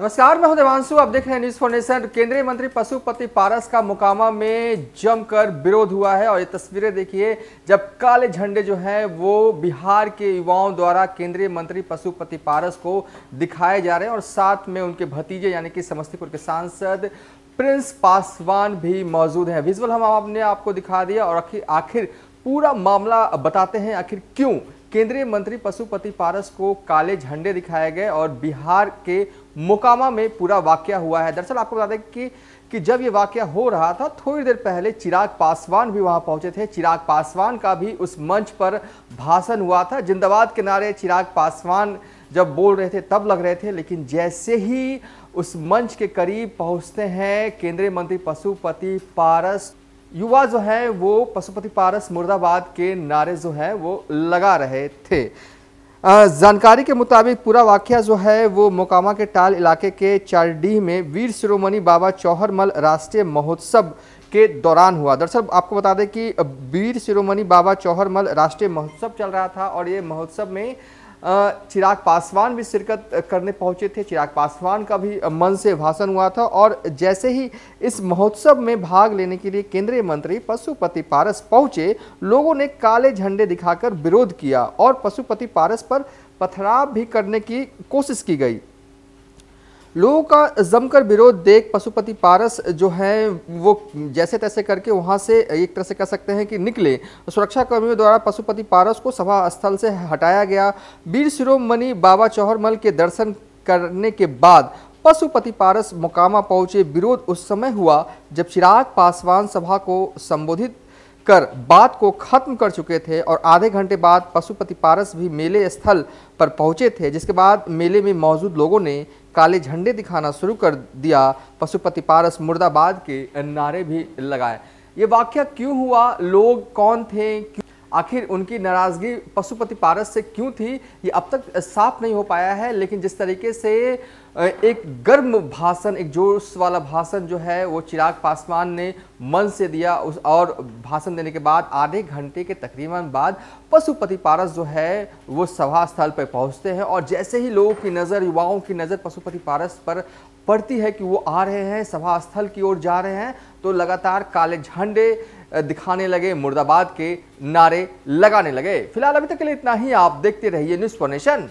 नमस्कार मैं हूं देवांशु आप देख रहे हैं न्यूज फोर्नेशन केंद्रीय मंत्री पशुपति पारस का मुकामा में जमकर विरोध हुआ है और ये तस्वीरें देखिए जब काले झंडे जो हैं वो बिहार के युवाओं द्वारा केंद्रीय मंत्री पशुपति पारस को दिखाए जा रहे हैं और साथ में उनके भतीजे यानी कि समस्तीपुर के सांसद प्रिंस पासवान भी मौजूद हैं विजुअल हम आपने आपको दिखा दिया और आखिर पूरा मामला बताते हैं आखिर क्यों केंद्रीय मंत्री पशुपति पारस को काले झंडे दिखाए गए और बिहार के मोकामा में पूरा वाक्य हुआ है दरअसल आपको बता दें कि कि जब ये वाक्य हो रहा था थोड़ी देर पहले चिराग पासवान भी वहाँ पहुँचे थे चिराग पासवान का भी उस मंच पर भाषण हुआ था जिंदाबाद के नारे चिराग पासवान जब बोल रहे थे तब लग रहे थे लेकिन जैसे ही उस मंच के करीब पहुँचते हैं केंद्रीय मंत्री पशुपति पारस युवा जो हैं वो पशुपति पारस मुर्दाबाद के नारे जो हैं वो लगा रहे थे जानकारी के मुताबिक पूरा वाक्य जो है वो मोकामा के टाल इलाके के चारडीह में वीर शिरोमणि बाबा चौहरमल राष्ट्रीय महोत्सव के दौरान हुआ दरअसल आपको बता दें कि वीर शिरोमणि बाबा चौहरमल राष्ट्रीय महोत्सव चल रहा था और ये महोत्सव में चिराग पासवान भी शिरकत करने पहुंचे थे चिराग पासवान का भी मन से भाषण हुआ था और जैसे ही इस महोत्सव में भाग लेने के लिए केंद्रीय मंत्री पशुपति पारस पहुंचे लोगों ने काले झंडे दिखाकर विरोध किया और पशुपति पारस पर पथराव भी करने की कोशिश की गई लोगों का जमकर विरोध देख पशुपति पारस जो है वो जैसे तैसे करके वहाँ से एक तरह से कह सकते हैं कि निकले सुरक्षा कर्मियों द्वारा पशुपति पारस को सभा स्थल से हटाया गया वीर शिरोमणि बाबा चौहरमल के दर्शन करने के बाद पशुपति पारस मोकामा पहुंचे विरोध उस समय हुआ जब चिराग पासवान सभा को संबोधित कर बात को खत्म कर चुके थे और आधे घंटे बाद पशुपति पारस भी मेले स्थल पर पहुंचे थे जिसके बाद मेले में मौजूद लोगों ने काले झंडे दिखाना शुरू कर दिया पशुपति पारस मुर्दाबाद के नारे भी लगाए ये वाक्य क्यों हुआ लोग कौन थे क्यों आखिर उनकी नाराज़गी पशुपति पारस से क्यों थी ये अब तक साफ नहीं हो पाया है लेकिन जिस तरीके से एक गर्म भाषण एक जोश वाला भाषण जो है वो चिराग पासवान ने मन से दिया उस और भाषण देने के बाद आधे घंटे के तकरीबन बाद पशुपति पारस जो है वो सभा स्थल पर पहुंचते हैं और जैसे ही लोगों की नज़र युवाओं की नज़र पशुपति पारस पर पड़ती है कि वो आ रहे हैं सभा स्थल की ओर जा रहे हैं तो लगातार काले झंडे दिखाने लगे मुर्दाबाद के नारे लगाने लगे फिलहाल अभी तक के लिए इतना ही आप देखते रहिए न्यूज़ फॉर नेशन